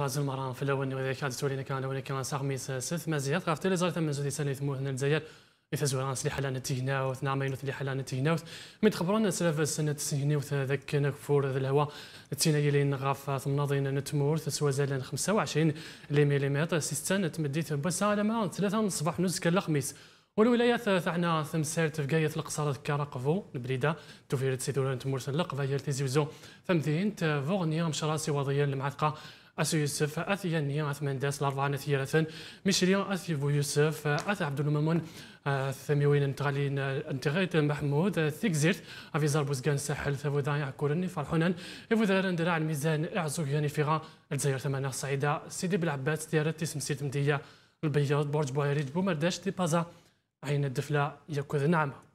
غازل المران في الاول وذا كانت تولي كان الاول كان ساغمي سث مزيات غافتي لي زارت من زودي سنه ثموث الجزائر إذا زوران سلاح لنا ثنا نعمين سلاح لنا تيناوث من تخبرنا سلاف سنة تسينيوث ذاك نكفور ذا الهواء تيناي نغاف ثم ثمناضين نتمور سوا زالان 25 ميليمتر سيستان تمديت بس على ما ثلاثة من الصباح نوز كان الخميس والولايات تاعنا ثم سيرت في قاية القصارة كارقفو البريدة توفيرت نتمور سلق اللقبة هي ثم ثمثين تفوغنيا مشراسي وضيان المعتقة أث يوسف أث يني أث مندس الأربعة نثيرة مشريا أث يبو يوسف أث عبد الممن أه، ثميوين انتغالين انتغيت محمود ثيكزيرت أفي زربوز كان ساحل ثابو داعي كورني فرحونا إفو ندرا درع الميزان إعزو يعني فيغا الزير ثمانية صعيدة سيدي بالعباس ديارة تسمسيت مدية البياض برج بوهريج بومرداش دي بازا عين الدفلة يكوذ نعمه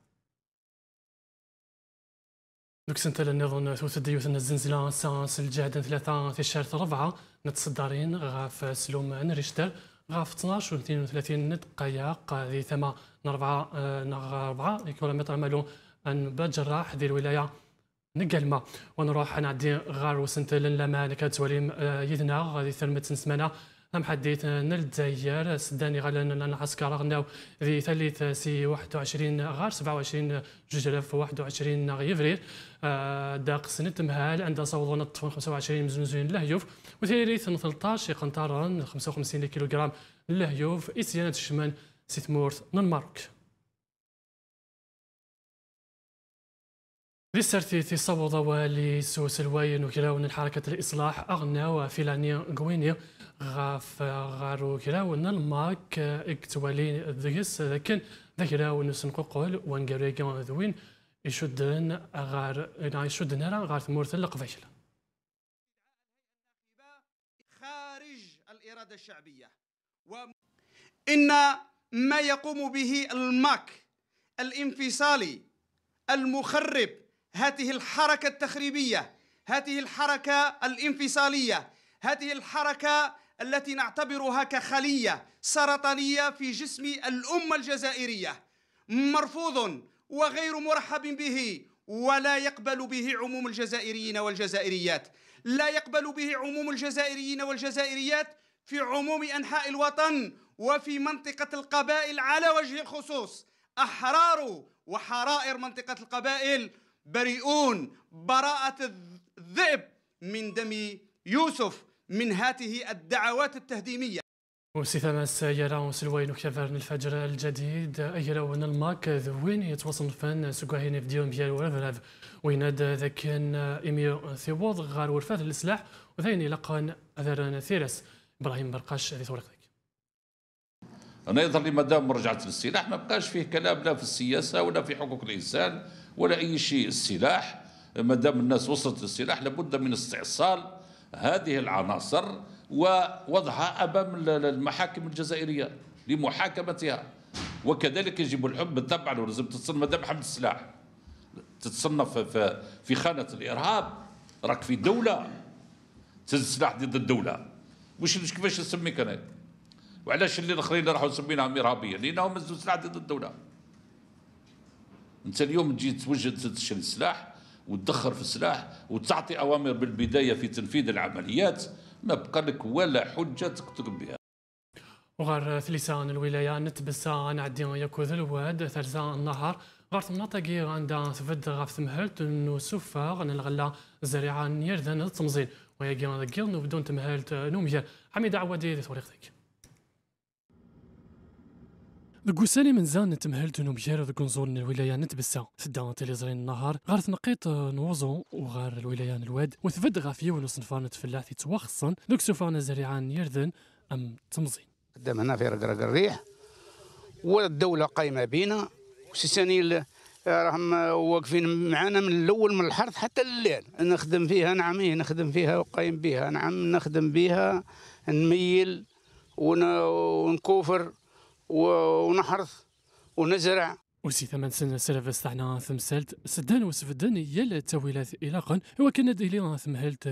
دوك سنتال النظام ثوث ديوثنا الزنزلة سانس الجهد ثلاثة تيشارت ربعة نتصدرين غاف سلوم نريشتر غاف 12 و 32 دقائق ذي ثما نربعة آه، نربعة ربعة كيلومتر مالو ان بجراح ديال الولاية نقلما ونروح نعدي غار وسنتال لما نكاتواليم آه، يدنا غادي ثلمت سنسمانة حديت نلتزاير سداني غالان لنا عسكر غناو ذي ثالث سي 21 غار 27 جوج 21 غيفرير آه، داق سنة مهال عند صوت الطفل 25 مزنزين لهيوف وثالث 13 قنطار 55 كيلوغرام لهيوف إسيانة الشمال سيتمورث السرتي في تصوض والي سوس الواين وكلاون الحركة الإصلاح أغنى وفيلاني قويني غاف غارو غار كراون الماك اكتوالي ذيس لكن ذكراون سنقوقول وانقري كون ذوين يشدن غار يشدن غار ثمورث فشل خارج الإرادة الشعبية و... إن ما يقوم به الماك الانفصالي المخرب هذه الحركة التخريبية هذه الحركة الانفصالية هذه الحركة التي نعتبرها كخليه سرطانيه في جسم الامه الجزائريه مرفوض وغير مرحب به ولا يقبل به عموم الجزائريين والجزائريات لا يقبل به عموم الجزائريين والجزائريات في عموم انحاء الوطن وفي منطقه القبائل على وجه الخصوص احرار وحرائر منطقه القبائل بريئون براءه الذئب من دم يوسف من هاته الدعوات التهديمية وسي ثماس يرى سلوين كفرن الفجر الجديد يرى الماك الماكذ وين يتوصل فن في ديون بيال ورفرف وين ذاك اميو ثيوض غار ورفات السلاح وذين يلقان اذران ثيرس ابراهيم برقاش هذه تورقتك انا يظهر لي مدام رجعت للسلاح ما بقاش فيه كلام لا في السياسه ولا في حقوق الانسان ولا اي شيء السلاح مدام الناس وصلت للسلاح لابد من استعصال هذه العناصر ووضعها أمام المحاكم الجزائرية لمحاكمتها وكذلك يجب الحب بالطبع لازم تتصنف مدام حمد السلاح تتصنف في خانة الإرهاب راك في دولة تهز السلاح ضد الدولة واش كيفاش نسميك أنا وعلاش اللي الاخرين راحوا سميناهم ارهابيه لانهم هزوا سلاح ضد الدوله انت اليوم تجي توجد تشري السلاح وتدخر في السلاح وتعطي اوامر بالبدايه في تنفيذ العمليات ما بقى لك ولا حجه تكتب بها وغار ثلثان الولايه نتبسا عن عديان يكوذ الواد ثلثان النهار غارت مناطقي عندها تفد غاف تمهلت انو سوفا غن الغلا زريعه نيرذن التمزين ويا كي بدون تمهلت نوميا حميد عوادي ثوريقتك دق من زان نتمهل تنوبيار دق نزور الولاية نتبسا سدا تيليزري النهار غار تنقيط آه، نوزو وغار الولاية الواد وثفد غا في ونص نفار تفلاح يتوخصن دوك سوفانا زريعان يرذن ام تمزين قدام هنا في رقرق الريح والدولة قايمة بينا وسيساني آه، راهم آه، واقفين معانا من الاول من الحرث حتى الليل نخدم فيها نعم نخدم فيها وقايم بها نعم نخدم بها نميل ونكوفر ونحرث ونزرع وسي ثمان سنة سلفس تاعنا ثمسالت سدان وسفدان يلا تاويلات إلاقا وكان ديلي ثم هالت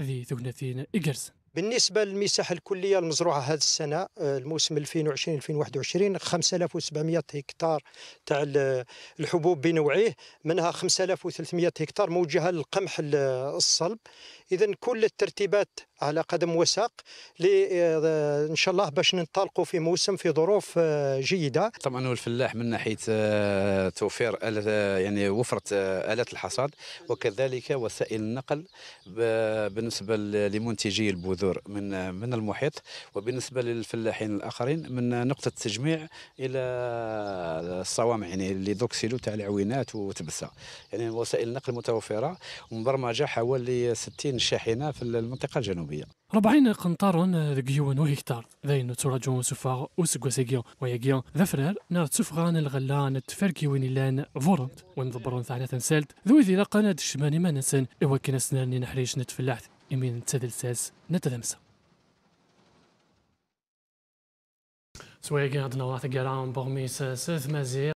ذي ثقنتين إقرس بالنسبه للمساحه الكليه المزروعه هذه السنه آه، الموسم 2020 2021 5700 هكتار تاع الحبوب بنوعيه منها 5300 هكتار موجهه للقمح الصلب اذا كل الترتيبات على قدم وساق آه، ان شاء الله باش ننطلقوا في موسم في ظروف آه، جيده طبعا هو الفلاح من ناحيه آه، توفير يعني وفره الات الحصاد وكذلك وسائل النقل بالنسبه لمنتجي البذور من من المحيط وبالنسبه للفلاحين الاخرين من نقطه التجميع الى الصوامع يعني اللي دوكسيلو تاع العوينات وتبسه يعني وسائل النقل متوفره ومبرمجه حوالي 60 شاحنه في المنطقه الجنوبيه الجنوبية ربعين قنطار دقيون وهكتار ذاين تراجون سفاغ وسكوساكيا وياكيا ذا فرار نار تسفغان الغلان تفركي وين لان فورمت ونضبرون ثعنا سالت ذوي ذي لقنا الشماني ما نسن إوا كنا سناني نحريش نتفلحت إمين ساس نتذمسا سوايا قاعد نوضع تقرا بغميس سيث مازيغ